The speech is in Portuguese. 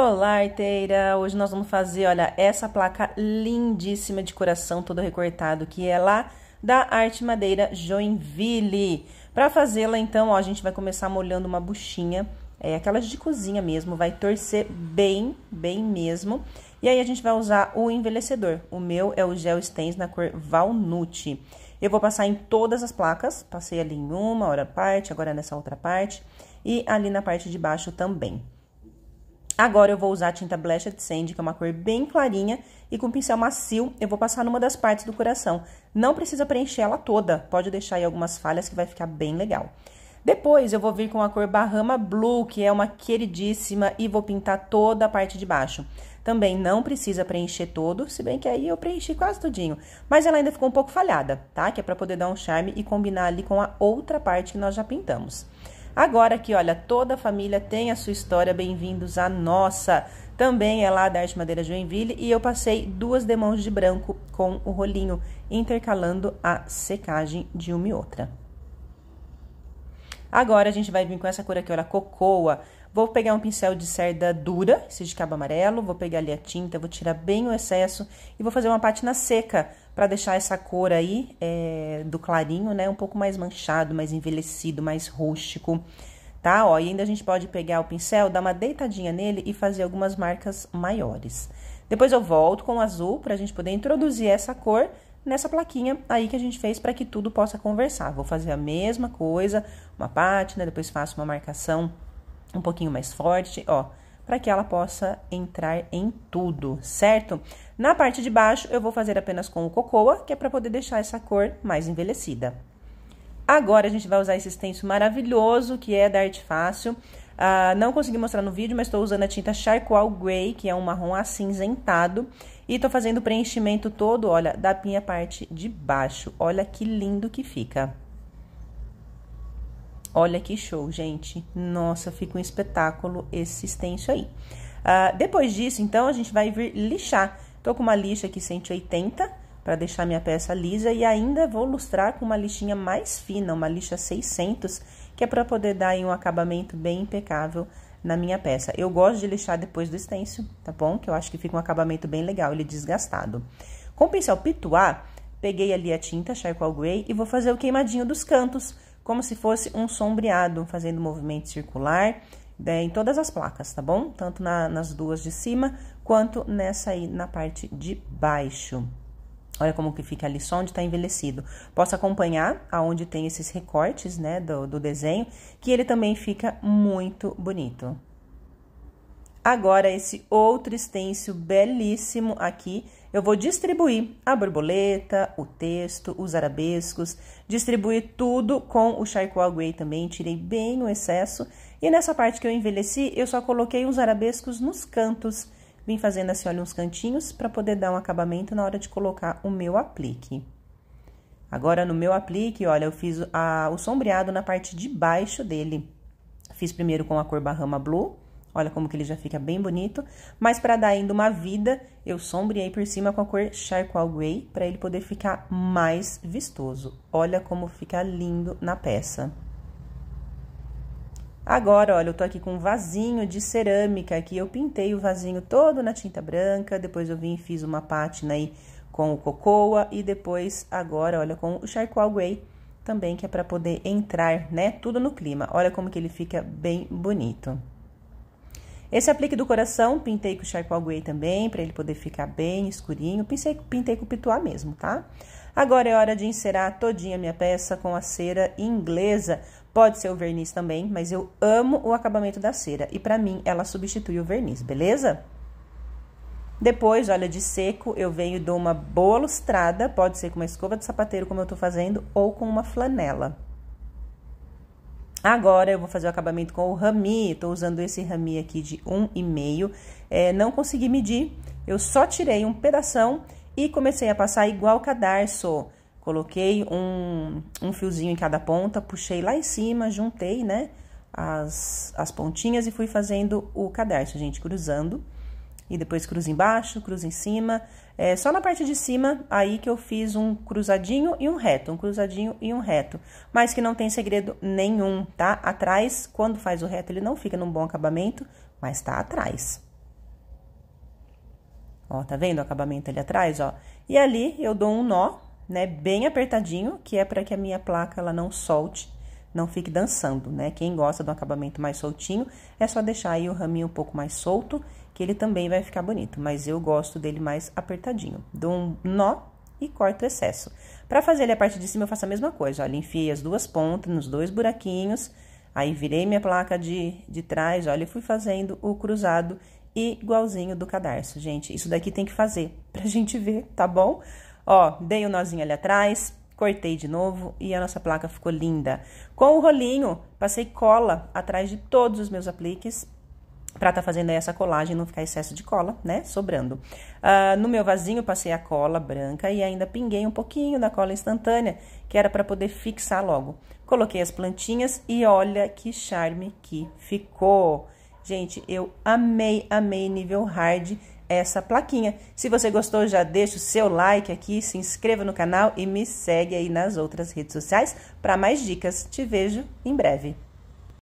Olá, arteira! Hoje nós vamos fazer, olha, essa placa lindíssima de coração todo recortado, que é lá da Arte Madeira Joinville. Para fazê-la, então, ó, a gente vai começar molhando uma buchinha, é, aquelas de cozinha mesmo, vai torcer bem, bem mesmo. E aí a gente vai usar o envelhecedor. O meu é o gel Stens na cor Valnut. Eu vou passar em todas as placas, passei ali em uma, hora parte, agora nessa outra parte, e ali na parte de baixo também. Agora eu vou usar a tinta Blashed Sand, que é uma cor bem clarinha, e com o pincel macio eu vou passar numa das partes do coração. Não precisa preencher ela toda, pode deixar aí algumas falhas que vai ficar bem legal. Depois eu vou vir com a cor Bahama Blue, que é uma queridíssima, e vou pintar toda a parte de baixo. Também não precisa preencher todo, se bem que aí eu preenchi quase tudinho. Mas ela ainda ficou um pouco falhada, tá? Que é pra poder dar um charme e combinar ali com a outra parte que nós já pintamos. Agora que, olha, toda a família tem a sua história, bem-vindos à nossa. Também é lá da Arte Madeira Joinville e eu passei duas demãos de branco com o rolinho, intercalando a secagem de uma e outra. Agora a gente vai vir com essa cor aqui, olha, cocoa. Vou pegar um pincel de cerda dura, esse de cabo amarelo, vou pegar ali a tinta, vou tirar bem o excesso e vou fazer uma pátina seca para deixar essa cor aí é, do clarinho, né, um pouco mais manchado, mais envelhecido, mais rústico, tá? Ó, e ainda a gente pode pegar o pincel, dar uma deitadinha nele e fazer algumas marcas maiores. Depois eu volto com o azul para a gente poder introduzir essa cor nessa plaquinha aí que a gente fez para que tudo possa conversar. Vou fazer a mesma coisa, uma pátina, depois faço uma marcação um pouquinho mais forte, ó para que ela possa entrar em tudo, certo? Na parte de baixo, eu vou fazer apenas com o cocoa, que é para poder deixar essa cor mais envelhecida. Agora, a gente vai usar esse stencil maravilhoso, que é da Arte Fácil. Ah, não consegui mostrar no vídeo, mas estou usando a tinta Charcoal Grey, que é um marrom acinzentado. E estou fazendo o preenchimento todo, olha, da minha parte de baixo. Olha que lindo que fica. Olha que show, gente. Nossa, fica um espetáculo esse stencil aí. Ah, depois disso, então, a gente vai vir lixar. Tô com uma lixa aqui 180 para deixar minha peça lisa e ainda vou lustrar com uma lixinha mais fina, uma lixa 600, que é para poder dar um acabamento bem impecável na minha peça. Eu gosto de lixar depois do stencil, tá bom? Que eu acho que fica um acabamento bem legal, ele é desgastado. Com o pincel pituá, peguei ali a tinta Charcoal Grey e vou fazer o queimadinho dos cantos como se fosse um sombreado, fazendo movimento circular né, em todas as placas, tá bom? Tanto na, nas duas de cima, quanto nessa aí na parte de baixo. Olha como que fica ali só onde está envelhecido. Posso acompanhar aonde tem esses recortes, né, do, do desenho, que ele também fica muito bonito. Agora, esse outro stencil belíssimo aqui, eu vou distribuir a borboleta, o texto, os arabescos, distribuir tudo com o charcoal grey também, tirei bem o excesso. E nessa parte que eu envelheci, eu só coloquei os arabescos nos cantos. Vim fazendo assim, olha, uns cantinhos para poder dar um acabamento na hora de colocar o meu aplique. Agora, no meu aplique, olha, eu fiz a, o sombreado na parte de baixo dele. Fiz primeiro com a cor Bahama Blue Olha como que ele já fica bem bonito. Mas para dar ainda uma vida, eu sombreei por cima com a cor Charcoal Grey, para ele poder ficar mais vistoso. Olha como fica lindo na peça. Agora, olha, eu tô aqui com um vasinho de cerâmica aqui. Eu pintei o vasinho todo na tinta branca, depois eu vim e fiz uma pátina aí com o cocoa e depois agora, olha, com o charcoal grey também, que é para poder entrar, né, tudo no clima. Olha como que ele fica bem bonito. Esse aplique do coração, pintei com charcoal alguei também, para ele poder ficar bem escurinho. Pintei pintei com pituá mesmo, tá? Agora é hora de encerar todinha a minha peça com a cera inglesa. Pode ser o verniz também, mas eu amo o acabamento da cera. E para mim, ela substitui o verniz, beleza? Depois, olha, de seco, eu venho e dou uma boa lustrada. Pode ser com uma escova de sapateiro, como eu tô fazendo, ou com uma flanela. Agora eu vou fazer o acabamento com o rami, estou usando esse rami aqui de 1,5. É, não consegui medir, eu só tirei um pedaço e comecei a passar igual cadarço. Coloquei um, um fiozinho em cada ponta, puxei lá em cima, juntei, né, as, as pontinhas e fui fazendo o cadarço, gente, cruzando e depois cruza embaixo, cruza em cima. É só na parte de cima aí que eu fiz um cruzadinho e um reto, um cruzadinho e um reto, mas que não tem segredo nenhum, tá? Atrás, quando faz o reto, ele não fica num bom acabamento, mas tá atrás. Ó, tá vendo o acabamento ali atrás, ó? E ali eu dou um nó, né, bem apertadinho, que é para que a minha placa ela não solte não fique dançando, né? Quem gosta do acabamento mais soltinho, é só deixar aí o raminho um pouco mais solto, que ele também vai ficar bonito, mas eu gosto dele mais apertadinho. Dou um nó e corto o excesso. Para fazer ele a parte de cima, eu faço a mesma coisa, olha, enfiei as duas pontas nos dois buraquinhos, aí virei minha placa de, de trás, olha, e fui fazendo o cruzado igualzinho do cadarço, gente. Isso daqui tem que fazer pra gente ver, tá bom? Ó, dei o um nozinho ali atrás, Cortei de novo e a nossa placa ficou linda. Com o rolinho, passei cola atrás de todos os meus apliques para estar tá fazendo essa colagem e não ficar excesso de cola, né? Sobrando. Uh, no meu vasinho, passei a cola branca e ainda pinguei um pouquinho da cola instantânea, que era para poder fixar logo. Coloquei as plantinhas e olha que charme que ficou! Gente, eu amei, amei nível hard essa plaquinha. Se você gostou, já deixa o seu like aqui, se inscreva no canal e me segue aí nas outras redes sociais para mais dicas. Te vejo em breve.